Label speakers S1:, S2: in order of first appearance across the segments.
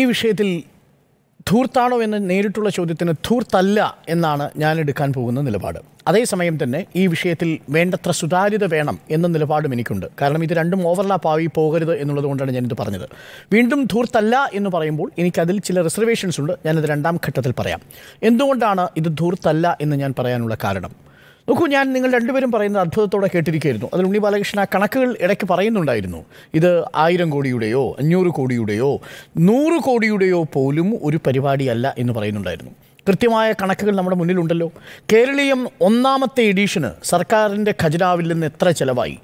S1: ഈ വിഷയത്തിൽ ധൂർത്താണോ എന്ന നേരിട്ടുള്ള ചോദ്യത്തിന് ധൂർത്തല്ല എന്നാണ് ഞാൻ എടുക്കാൻ പോകുന്ന നിലപാട് അതേസമയം തന്നെ ഈ വിഷയത്തിൽ വേണ്ടത്ര സുതാര്യത വേണം എന്ന നിലപാടും എനിക്കുണ്ട് കാരണം ഇത് രണ്ടും ഓവർലാപ്പ് ആയി പോകരുത് എന്നുള്ളത് കൊണ്ടാണ് ഞാനിത് പറഞ്ഞത് വീണ്ടും ധൂർത്തല്ല എന്ന് പറയുമ്പോൾ എനിക്കതിൽ ചില റിസർവേഷൻസ് ഉണ്ട് ഞാനത് രണ്ടാം ഘട്ടത്തിൽ പറയാം എന്തുകൊണ്ടാണ് ഇത് ധൂർത്തല്ല എന്ന് ഞാൻ പറയാനുള്ള കാരണം നോക്കൂ ഞാൻ നിങ്ങൾ രണ്ടുപേരും പറയുന്നത് അത്ഭുതത്തോടെ കേട്ടിരിക്കുകയായിരുന്നു അതിൽ ഉണ്ണി ബാലകൃഷ്ണൻ ആ കണക്കുകൾ ഇടയ്ക്ക് പറയുന്നുണ്ടായിരുന്നു ഇത് ആയിരം കോടിയുടെയോ അഞ്ഞൂറ് കോടിയുടെയോ നൂറ് കോടിയുടെയോ പോലും ഒരു പരിപാടിയല്ല എന്ന് പറയുന്നുണ്ടായിരുന്നു കൃത്യമായ കണക്കുകൾ നമ്മുടെ മുന്നിലുണ്ടല്ലോ കേരളീയം ഒന്നാമത്തെ എഡീഷന് സർക്കാരിൻ്റെ ഖജനാവിൽ നിന്ന് എത്ര ചിലവായി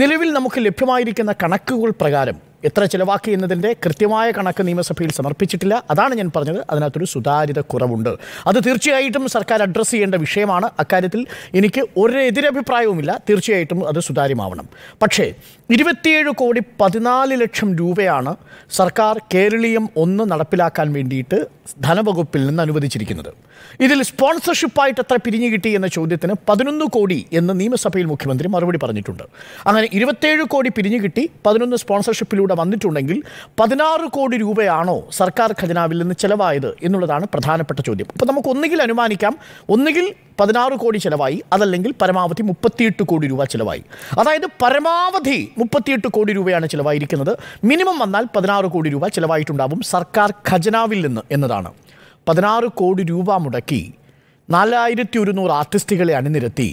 S1: നിലവിൽ നമുക്ക് ലഭ്യമായിരിക്കുന്ന കണക്കുകൾ പ്രകാരം എത്ര ചിലവാക്കി എന്നതിൻ്റെ കൃത്യമായ കണക്ക് നിയമസഭയിൽ സമർപ്പിച്ചിട്ടില്ല അതാണ് ഞാൻ പറഞ്ഞത് അതിനകത്തൊരു സുതാര്യത കുറവുണ്ട് അത് തീർച്ചയായിട്ടും സർക്കാർ അഡ്രസ്സ് ചെയ്യേണ്ട വിഷയമാണ് അക്കാര്യത്തിൽ എനിക്ക് ഒരു എതിരഭിപ്രായവുമില്ല തീർച്ചയായിട്ടും അത് സുതാര്യമാവണം പക്ഷേ ഇരുപത്തിയേഴ് കോടി പതിനാല് ലക്ഷം രൂപയാണ് സർക്കാർ കേരളീയം ഒന്ന് നടപ്പിലാക്കാൻ വേണ്ടിയിട്ട് ധനവകുപ്പിൽ നിന്ന് അനുവദിച്ചിരിക്കുന്നത് ഇതിൽ സ്പോൺസർഷിപ്പായിട്ട് എത്ര പിരിഞ്ഞു കിട്ടി എന്ന ചോദ്യത്തിന് പതിനൊന്ന് കോടി എന്ന് നിയമസഭയിൽ മുഖ്യമന്ത്രി മറുപടി പറഞ്ഞിട്ടുണ്ട് അങ്ങനെ ഇരുപത്തേഴ് കോടി പിരിഞ്ഞു കിട്ടി പതിനൊന്ന് സ്പോൺസർഷിപ്പിലൂടെ ഇവിടെ വന്നിട്ടുണ്ടെങ്കിൽ പതിനാറ് കോടി രൂപയാണോ സർക്കാർ ഖജനാവിൽ നിന്ന് ചിലവായത് എന്നുള്ളതാണ് പ്രധാനപ്പെട്ട ചോദ്യം അപ്പോൾ നമുക്ക് ഒന്നുകിൽ അനുമാനിക്കാം ഒന്നുകിൽ പതിനാറ് കോടി ചിലവായി അതല്ലെങ്കിൽ പരമാവധി മുപ്പത്തിയെട്ട് കോടി രൂപ ചിലവായി അതായത് പരമാവധി മുപ്പത്തിയെട്ട് കോടി രൂപയാണ് ചിലവായിരിക്കുന്നത് മിനിമം വന്നാൽ പതിനാറ് കോടി രൂപ ചിലവായിട്ടുണ്ടാവും സർക്കാർ ഖജനാവിൽ നിന്ന് എന്നതാണ് പതിനാറ് കോടി രൂപ മുടക്കി നാലായിരത്തി ഒരുന്നൂറ് ആർട്ടിസ്റ്റുകളെ അണിനിരത്തി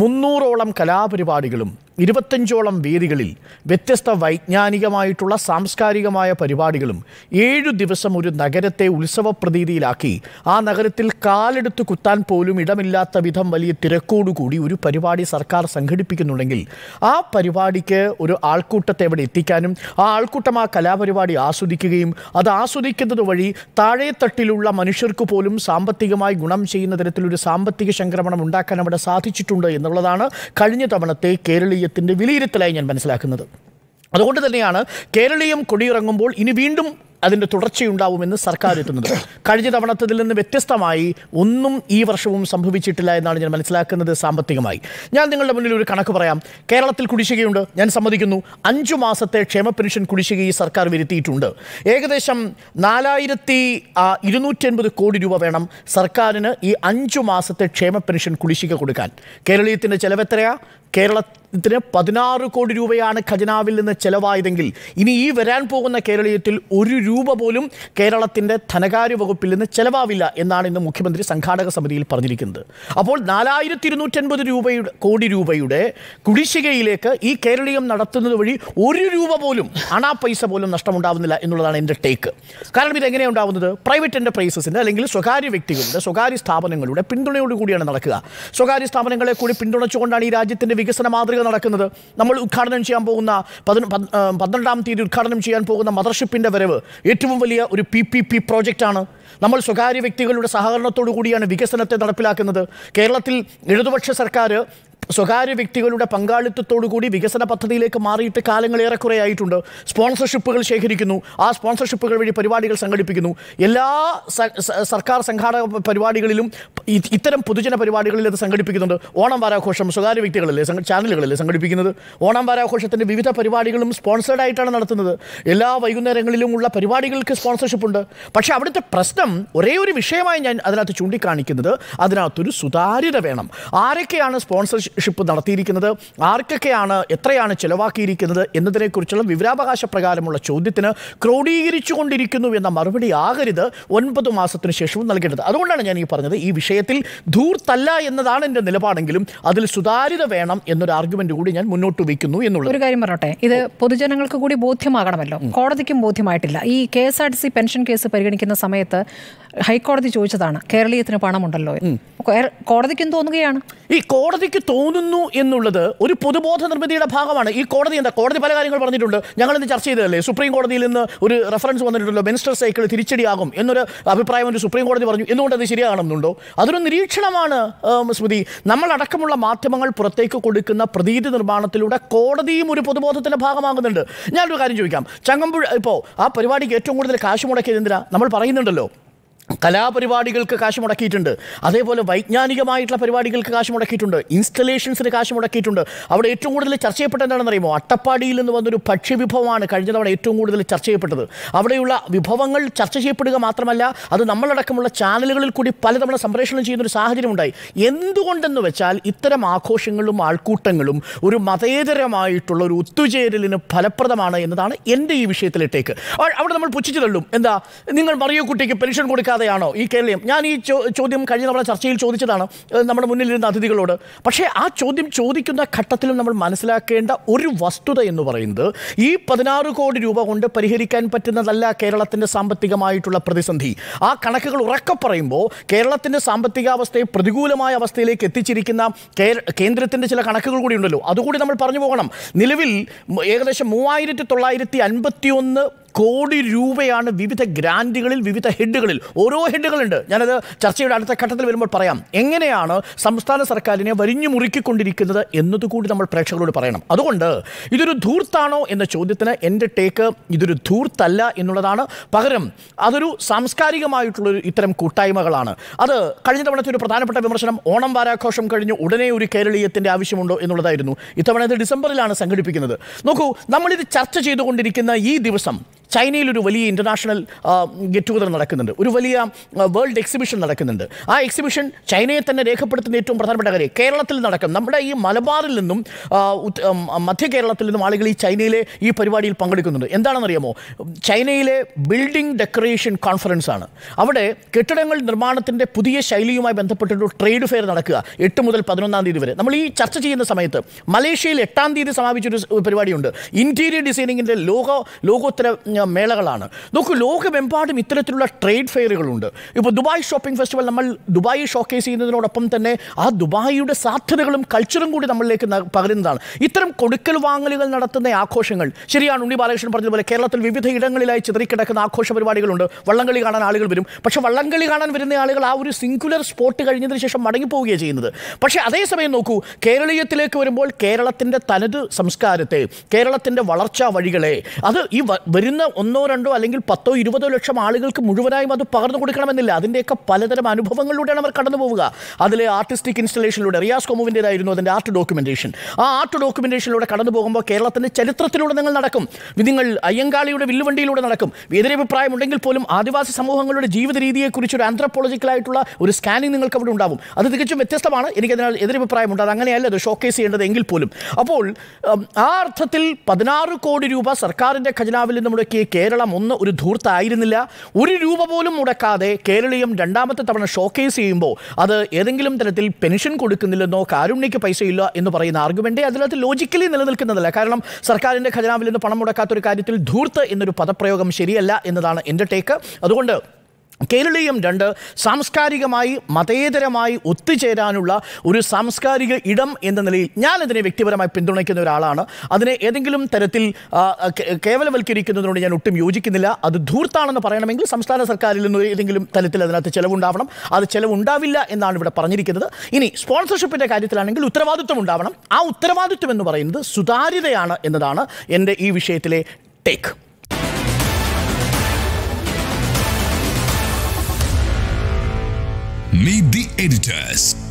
S1: മുന്നൂറോളം കലാപരിപാടികളും ഇരുപത്തഞ്ചോളം വേദികളിൽ വ്യത്യസ്ത വൈജ്ഞാനികമായിട്ടുള്ള സാംസ്കാരികമായ പരിപാടികളും ഏഴു ദിവസം ഒരു നഗരത്തെ ഉത്സവ പ്രതീതിയിലാക്കി ആ നഗരത്തിൽ കാലെടുത്ത് കുത്താൻ പോലും ഇടമില്ലാത്ത വിധം വലിയ തിരക്കോടുകൂടി ഒരു പരിപാടി സർക്കാർ സംഘടിപ്പിക്കുന്നുണ്ടെങ്കിൽ ആ പരിപാടിക്ക് ഒരു ആൾക്കൂട്ടത്തെ അവിടെ എത്തിക്കാനും ആ ആൾക്കൂട്ടം ആ കലാപരിപാടി ആസ്വദിക്കുകയും അത് ആസ്വദിക്കുന്നത് വഴി താഴെത്തട്ടിലുള്ള മനുഷ്യർക്ക് പോലും സാമ്പത്തികമായി ഗുണം ചെയ്യുന്ന തരത്തിലൊരു സാമ്പത്തിക സംക്രമണം ഉണ്ടാക്കാൻ അവിടെ സാധിച്ചിട്ടുണ്ട് എന്നുള്ളതാണ് കഴിഞ്ഞ തവണത്തെ കേരളീയ രാഷ്ട്രീയത്തിൻ്റെ വിലയിരുത്തലായി ഞാൻ മനസ്സിലാക്കുന്നത് അതുകൊണ്ട് തന്നെയാണ് കേരളീയം കൊടിയിറങ്ങുമ്പോൾ ഇനി വീണ്ടും അതിൻ്റെ തുടർച്ചയുണ്ടാവുമെന്ന് സർക്കാർ എത്തുന്നത് കഴിഞ്ഞ തവണത്തതിൽ നിന്ന് വ്യത്യസ്തമായി ഒന്നും ഈ വർഷവും സംഭവിച്ചിട്ടില്ല എന്നാണ് ഞാൻ മനസ്സിലാക്കുന്നത് സാമ്പത്തികമായി ഞാൻ നിങ്ങളുടെ മുന്നിൽ ഒരു കണക്ക് പറയാം കേരളത്തിൽ കുടിശ്ശികയുണ്ട് ഞാൻ സമ്മതിക്കുന്നു അഞ്ചു മാസത്തെ ക്ഷേമ പെൻഷൻ കുടിശ്ശിക ഈ സർക്കാർ വരുത്തിയിട്ടുണ്ട് ഏകദേശം നാലായിരത്തി ഇരുന്നൂറ്റൻപത് കോടി രൂപ വേണം സർക്കാരിന് ഈ അഞ്ചു മാസത്തെ ക്ഷേമ പെൻഷൻ കുടിശ്ശിക കൊടുക്കാൻ കേരളീയത്തിൻ്റെ ചെലവെത്രയാ കേരളത്തിന് പതിനാറ് കോടി രൂപയാണ് ഖജനാവിൽ നിന്ന് ചെലവായതെങ്കിൽ ഇനി ഈ വരാൻ പോകുന്ന കേരളീയത്തിൽ ഒരു രൂപ പോലും കേരളത്തിൻ്റെ ധനകാര്യ വകുപ്പിൽ നിന്ന് ചെലവാവില്ല എന്നാണ് ഇന്ന് മുഖ്യമന്ത്രി സംഘാടക സമിതിയിൽ പറഞ്ഞിരിക്കുന്നത് അപ്പോൾ നാലായിരത്തി ഇരുന്നൂറ്റൻപത് രൂപയുടെ കോടി രൂപയുടെ കുടിശ്ശികയിലേക്ക് ഈ കേരളീയം നടത്തുന്നത് വഴി ഒരു രൂപ പോലും അണാ പൈസ പോലും നഷ്ടമുണ്ടാവുന്നില്ല എന്നുള്ളതാണ് എൻ്റെ ടേക്ക് കാരണം ഇത് എങ്ങനെയാണ് ഉണ്ടാവുന്നത് പ്രൈവറ്റ് എൻ്റർപ്രൈസസിൻ്റെ അല്ലെങ്കിൽ സ്വകാര്യ വ്യക്തികളുടെ സ്വകാര്യ സ്ഥാപനങ്ങളുടെ പിന്തുണയോടുകൂടിയാണ് നടക്കുക സ്വകാര്യ സ്ഥാപനങ്ങളെ കൂടി പിന്തുണച്ചുകൊണ്ടാണ് ഈ രാജ്യത്തിൻ്റെ ഇതിൻ്റെ വികസന മാതൃക നടക്കുന്നത് നമ്മൾ ഉദ്ഘാടനം ചെയ്യാൻ പോകുന്ന പന്ത്രണ്ടാം തീയതി ഉദ്ഘാടനം ചെയ്യാൻ പോകുന്ന മദർഷിപ്പിൻ്റെ വരവ് ഏറ്റവും വലിയ ഒരു പി പി പി പ്രോജക്റ്റാണ് നമ്മൾ സ്വകാര്യ വ്യക്തികളുടെ സഹകരണത്തോടു കൂടിയാണ് വികസനത്തെ നടപ്പിലാക്കുന്നത് കേരളത്തിൽ ഇടതുപക്ഷ സർക്കാർ സ്വകാര്യ വ്യക്തികളുടെ കൂടി വികസന പദ്ധതിയിലേക്ക് മാറിയിട്ട് കാലങ്ങൾ ഏറെക്കുറെ ആയിട്ടുണ്ട് സ്പോൺസർഷിപ്പുകൾ ശേഖരിക്കുന്നു ആ സ്പോൺസർഷിപ്പുകൾ വഴി പരിപാടികൾ സംഘടിപ്പിക്കുന്നു എല്ലാ സർക്കാർ സംഘാടക പരിപാടികളിലും ഇത്തരം പൊതുജന പരിപാടികളിൽ അത് സംഘടിപ്പിക്കുന്നുണ്ട് ഓണം വാരാഘോഷം സ്വകാര്യ വ്യക്തികളല്ലേ ചാനലുകളല്ലേ സംഘടിപ്പിക്കുന്നത് ഓണം വാരാഘോഷത്തിൻ്റെ വിവിധ പരിപാടികളും സ്പോൺസേഡ് ആയിട്ടാണ് നടത്തുന്നത് എല്ലാ വൈകുന്നേരങ്ങളിലും ഉള്ള പരിപാടികൾക്ക് സ്പോൺസർഷിപ്പ് ഉണ്ട് പക്ഷേ അവിടുത്തെ പ്രശ്നം ഒരേ ഒരു വിഷയമായി ഞാൻ അതിനകത്ത് ചൂണ്ടിക്കാണിക്കുന്നത് അതിനകത്തൊരു സുതാര്യത വേണം ആരൊക്കെയാണ് സ്പോൺസർഷിപ്പ് ഷിപ്പ് നടത്തിയിരിക്കുന്നത് ആർക്കൊക്കെയാണ് എത്രയാണ് ചിലവാക്കിയിരിക്കുന്നത് എന്നതിനെക്കുറിച്ചുള്ള വിവരാവകാശ പ്രകാരമുള്ള ചോദ്യത്തിന് ക്രോഡീകരിച്ചുകൊണ്ടിരിക്കുന്നു എന്ന മറുപടി ആകരുത് ഒൻപത് മാസത്തിന് ശേഷവും നൽകേണ്ടത് അതുകൊണ്ടാണ് ഞാൻ ഈ പറഞ്ഞത് ഈ വിഷയത്തിൽ ധൂർത്തല്ല എന്നതാണ് എൻ്റെ നിലപാടെങ്കിലും അതിൽ സുതാര്യത വേണം എന്നൊരു ആർഗ്യുമെൻ്റ് കൂടി ഞാൻ മുന്നോട്ട് വയ്ക്കുന്നു എന്നുള്ളത് ഒരു കാര്യം പറയട്ടെ ഇത് പൊതുജനങ്ങൾക്ക് കൂടി ബോധ്യമാകണമല്ലോ കോടതിക്കും ബോധ്യമായിട്ടില്ല ഈ K S R T C pension case പരിഗണിക്കുന്ന സമയത്ത് ഹൈക്കോടതി ചോദിച്ചതാണ് കേരളീയത്തിന് പണമുണ്ടല്ലോ കോടതിക്കും തോന്നുകയാണ് ഈ കോടതിക്ക് തോന്നുന്നു എന്നുള്ളത് ഒരു പൊതുബോധ നിർമ്മിതിയുടെ ഭാഗമാണ് ഈ കോടതി എന്താ കോടതി പല കാര്യങ്ങൾ പറഞ്ഞിട്ടുണ്ട് ഞങ്ങൾ ഇന്ന് ചർച്ച ചെയ്തതല്ലേ സുപ്രീം കോടതിയിൽ നിന്ന് ഒരു റെഫറൻസ് വന്നിട്ടുണ്ടല്ലോ മിനിസ്റ്റർ സൈക്കിൾ തിരിച്ചടിയാകും എന്നൊരു അഭിപ്രായം ഒരു സുപ്രീം കോടതി പറഞ്ഞു എന്തുകൊണ്ട് അത് ശരിയാകണമെന്നുണ്ടോ അതൊരു നിരീക്ഷണമാണ് സ്മൃതി നമ്മളടക്കമുള്ള മാധ്യമങ്ങൾ പുറത്തേക്ക് കൊടുക്കുന്ന പ്രതീതി നിർമ്മാണത്തിലൂടെ കോടതിയും ഒരു പൊതുബോധത്തിൻ്റെ ഭാഗമാകുന്നുണ്ട് ഞാനൊരു കാര്യം ചോദിക്കാം ചങ്ങമ്പുഴ ഇപ്പോൾ ആ പരിപാടിക്ക് ഏറ്റവും കൂടുതൽ കാശ് മുടക്കിയത് എന്തിനാ നമ്മൾ പറയുന്നുണ്ടല്ലോ കലാപരിപാടികൾക്ക് കാശ് മുടക്കിയിട്ടുണ്ട് അതേപോലെ വൈജ്ഞാനികമായിട്ടുള്ള പരിപാടികൾക്ക് കാശ് മുടക്കിയിട്ടുണ്ട് ഇൻസ്റ്റലേഷൻസിന് കാശ് മുടക്കിയിട്ടുണ്ട് അവിടെ ഏറ്റവും കൂടുതൽ ചർച്ച ചെയ്യപ്പെട്ട എന്താണെന്ന് അറിയുമോ അട്ടപ്പാടിയിൽ നിന്ന് വന്നൊരു ഭക്ഷ്യവിഭവമാണ് കഴിഞ്ഞ തവണ ഏറ്റവും കൂടുതൽ ചർച്ച ചെയ്യപ്പെട്ടത് അവിടെയുള്ള വിഭവങ്ങൾ ചർച്ച ചെയ്യപ്പെടുക മാത്രമല്ല അത് നമ്മളടക്കമുള്ള ചാനലുകളിൽ കൂടി പലതവണ സംപ്രേഷണം ചെയ്യുന്നൊരു സാഹചര്യമുണ്ടായി എന്തുകൊണ്ടെന്ന് വെച്ചാൽ ഇത്തരം ആഘോഷങ്ങളും ആൾക്കൂട്ടങ്ങളും ഒരു മതേതരമായിട്ടുള്ള ഒരു ഒത്തുചേരലിന് ഫലപ്രദമാണ് എന്നതാണ് എൻ്റെ ഈ വിഷയത്തിലെ ടേക്ക് അവിടെ നമ്മൾ പുച്ഛിച്ചു തള്ളും എന്താ നിങ്ങൾ മറിയക്കുട്ടിക്ക് പെൻഷൻ കൊടുക്കുക ഇല്ലാതെയാണോ ഈ കേരളീയം ഞാൻ ഈ ചോദ്യം കഴിഞ്ഞ നമ്മളെ ചർച്ചയിൽ ചോദിച്ചതാണ് നമ്മുടെ മുന്നിലിരുന്ന അതിഥികളോട് പക്ഷേ ആ ചോദ്യം ചോദിക്കുന്ന ഘട്ടത്തിലും നമ്മൾ മനസ്സിലാക്കേണ്ട ഒരു വസ്തുത എന്ന് പറയുന്നത് ഈ പതിനാറ് കോടി രൂപ കൊണ്ട് പരിഹരിക്കാൻ പറ്റുന്നതല്ല കേരളത്തിൻ്റെ സാമ്പത്തികമായിട്ടുള്ള പ്രതിസന്ധി ആ കണക്കുകൾ ഉറക്കെ പറയുമ്പോൾ കേരളത്തിൻ്റെ സാമ്പത്തികാവസ്ഥയെ പ്രതികൂലമായ അവസ്ഥയിലേക്ക് എത്തിച്ചിരിക്കുന്ന കേന്ദ്രത്തിൻ്റെ ചില കണക്കുകൾ കൂടി ഉണ്ടല്ലോ അതുകൂടി നമ്മൾ പറഞ്ഞു പോകണം നിലവിൽ ഏകദേശം മൂവായിരത്തി തൊള്ളായിരത്തി കോടി രൂപയാണ് വിവിധ ഗ്രാൻഡുകളിൽ വിവിധ ഹെഡുകളിൽ ഓരോ ഹെഡുകളുണ്ട് ഞാനത് ചർച്ചയുടെ അടുത്ത ഘട്ടത്തിൽ വരുമ്പോൾ പറയാം എങ്ങനെയാണ് സംസ്ഥാന സർക്കാരിനെ വരിഞ്ഞു മുറുക്കിക്കൊണ്ടിരിക്കുന്നത് എന്നതുകൂടി നമ്മൾ പ്രേക്ഷകരോട് പറയണം അതുകൊണ്ട് ഇതൊരു ധൂർത്താണോ എന്ന ചോദ്യത്തിന് എൻ്റെ ടേക്ക് ഇതൊരു ധൂർത്തല്ല എന്നുള്ളതാണ് പകരം അതൊരു സാംസ്കാരികമായിട്ടുള്ളൊരു ഇത്തരം കൂട്ടായ്മകളാണ് അത് കഴിഞ്ഞ തവണത്തെ ഒരു പ്രധാനപ്പെട്ട വിമർശനം ഓണം വാരാഘോഷം കഴിഞ്ഞ് ഉടനെ ഒരു കേരളീയത്തിൻ്റെ ആവശ്യമുണ്ടോ എന്നുള്ളതായിരുന്നു ഇത്തവണ ഇത് ഡിസംബറിലാണ് സംഘടിപ്പിക്കുന്നത് നോക്കൂ നമ്മളിത് ചർച്ച ചെയ്തുകൊണ്ടിരിക്കുന്ന ഈ ദിവസം ചൈനയിൽ ഒരു വലിയ ഇൻ്റർനാഷണൽ ഗെറ്റ് ടുഗദർ നടക്കുന്നുണ്ട് ഒരു വലിയ വേൾഡ് എക്സിബിഷൻ നടക്കുന്നുണ്ട് ആ എക്സിബിഷൻ ചൈനയെ തന്നെ രേഖപ്പെടുത്തുന്ന ഏറ്റവും പ്രധാനപ്പെട്ട കാര്യം കേരളത്തിൽ നടക്കും നമ്മുടെ ഈ മലബാറിൽ നിന്നും മധ്യ കേരളത്തിൽ നിന്നും ആളുകൾ ഈ ചൈനയിലെ ഈ പരിപാടിയിൽ പങ്കെടുക്കുന്നുണ്ട് എന്താണെന്നറിയാമോ ചൈനയിലെ ബിൽഡിംഗ് ഡെക്കറേഷൻ കോൺഫറൻസ് ആണ് അവിടെ കെട്ടിടങ്ങൾ നിർമ്മാണത്തിൻ്റെ പുതിയ ശൈലിയുമായി ബന്ധപ്പെട്ടൊരു ട്രേഡ് ഫെയർ നടക്കുക എട്ട് മുതൽ പതിനൊന്നാം തീയതി വരെ നമ്മൾ ഈ ചർച്ച ചെയ്യുന്ന സമയത്ത് മലേഷ്യയിൽ എട്ടാം തീയതി സമാപിച്ചൊരു പരിപാടിയുണ്ട് ഇൻറ്റീരിയർ ഡിസൈനിങ്ങിൻ്റെ ലോക ലോകോത്തര നിറഞ്ഞ മേളകളാണ് നോക്കൂ ലോകമെമ്പാടും ഇത്തരത്തിലുള്ള ട്രേഡ് ഫെയറുകളുണ്ട് ഇപ്പോൾ ദുബായ് ഷോപ്പിംഗ് ഫെസ്റ്റിവൽ നമ്മൾ ദുബായി ഷോക്കേസ് ചെയ്യുന്നതിനോടൊപ്പം തന്നെ ആ ദുബായിയുടെ സാധ്യതകളും കൾച്ചറും കൂടി നമ്മളിലേക്ക് പകരുന്നതാണ് ഇത്തരം കൊടുക്കൽ വാങ്ങലുകൾ നടത്തുന്ന ആഘോഷങ്ങൾ ശരിയാണ് ഉണ്ണി ബാലകൃഷ്ണൻ പറഞ്ഞതുപോലെ കേരളത്തിൽ വിവിധ ഇടങ്ങളിലായി ചിതറിക്കിടക്കുന്ന ആഘോഷ പരിപാടികളുണ്ട് വള്ളംകളി കാണാൻ ആളുകൾ വരും പക്ഷേ വള്ളംകളി കാണാൻ വരുന്ന ആളുകൾ ആ ഒരു സിംഗുലർ സ്പോട്ട് കഴിഞ്ഞതിന് ശേഷം മടങ്ങിപ്പോവുകയാണ് ചെയ്യുന്നത് പക്ഷേ അതേസമയം നോക്കൂ കേരളീയത്തിലേക്ക് വരുമ്പോൾ കേരളത്തിൻ്റെ തനത് സംസ്കാരത്തെ കേരളത്തിൻ്റെ വളർച്ചാ വഴികളെ അത് ഈ വരുന്ന ഒന്നോ രണ്ടോ അല്ലെങ്കിൽ പത്തോ ഇരുപതോ ലക്ഷം ആളുകൾക്ക് മുഴുവനായും അത് പകർന്നു കൊടുക്കണമെന്നില്ല അതിൻ്റെയൊക്കെ പലതരം അനുഭവങ്ങളിലൂടെയാണ് അവർ കടന്നു പോവുക അതിലെ ആർട്ടിസ്റ്റിക് ഇൻസ്റ്റലേഷനിലൂടെ റിയാസ് കോമുവിൻ്റേതായിരുന്നു അതിൻ്റെ ആർട്ട് ഡോക്യുമെൻറ്റേഷൻ ആ ആർട്ട് ഡോക്യുമെൻറ്റേഷനിലൂടെ കടന്നു പോകുമ്പോൾ കേരളത്തിൻ്റെ ചരിത്രത്തിലൂടെ നിങ്ങൾ നടക്കും നിങ്ങൾ അയ്യങ്കാളിയുടെ വില്ലുവണ്ടിയിലൂടെ നടക്കും എതിരഭിപ്രായമുണ്ടെങ്കിൽ പോലും ആദിവാസി സമൂഹങ്ങളുടെ ജീവിത രീതിയെക്കുറിച്ചൊരു ആന്ത്രപ്പോളജിക്കലായിട്ടുള്ള ഒരു സ്കാനിങ് നിങ്ങൾക്ക് അവിടെ ഉണ്ടാവും അത് തികച്ചും വ്യത്യസ്തമാണ് എനിക്കതിനാൽ എതിരഭിപ്രായമുണ്ട് അത് അങ്ങനെയല്ല അത് ഷോക്കേസ് ചെയ്യേണ്ടത് എങ്കിൽ പോലും അപ്പോൾ ആ അർത്ഥത്തിൽ പതിനാറ് കോടി രൂപ സർക്കാരിൻ്റെ ഖജനാവിൽ നമ്മുടെ മനസ്സിലാക്കി കേരളം ഒന്ന് ഒരു ധൂർത്തായിരുന്നില്ല ഒരു രൂപ പോലും മുടക്കാതെ കേരളീയം രണ്ടാമത്തെ തവണ ഷോക്കേസ് ചെയ്യുമ്പോൾ അത് ഏതെങ്കിലും തരത്തിൽ പെൻഷൻ കൊടുക്കുന്നില്ലെന്നോ കാരുണ്യക്ക് പൈസയില്ല എന്ന് പറയുന്ന ആർഗ്യുമെൻ്റ് അതിനകത്ത് ലോജിക്കലി നിലനിൽക്കുന്നതല്ല കാരണം സർക്കാരിൻ്റെ ഖജനാവിൽ നിന്ന് പണം മുടക്കാത്തൊരു കാര്യത്തിൽ ധൂർത്ത് എന്നൊരു പദപ്രയോഗം ശരിയല്ല എന്നതാണ് എൻ്റെ ടേക്ക് അതുകൊണ്ട് കേരളീയം രണ്ട് സാംസ്കാരികമായി മതേതരമായി ഒത്തുചേരാനുള്ള ഒരു സാംസ്കാരിക ഇടം എന്ന നിലയിൽ ഞാൻ അതിനെ വ്യക്തിപരമായി പിന്തുണയ്ക്കുന്ന ഒരാളാണ് അതിനെ ഏതെങ്കിലും തരത്തിൽ കേവലവൽക്കരിക്കുന്നതിനോട് ഞാൻ ഒട്ടും യോജിക്കുന്നില്ല അത് ധൂർത്താണെന്ന് പറയണമെങ്കിൽ സംസ്ഥാന സർക്കാരിൽ നിന്ന് ഏതെങ്കിലും തരത്തിൽ അതിനകത്ത് ചിലവുണ്ടാവണം അത് ചിലവുണ്ടാവില്ല എന്നാണ് ഇവിടെ പറഞ്ഞിരിക്കുന്നത് ഇനി സ്പോൺസർഷിപ്പിൻ്റെ കാര്യത്തിലാണെങ്കിൽ ഉത്തരവാദിത്വം ഉണ്ടാവണം ആ ഉത്തരവാദിത്വം എന്ന് പറയുന്നത് സുതാര്യതയാണ് എന്നതാണ് എൻ്റെ ഈ വിഷയത്തിലെ ടേക്ക് Meet the editors.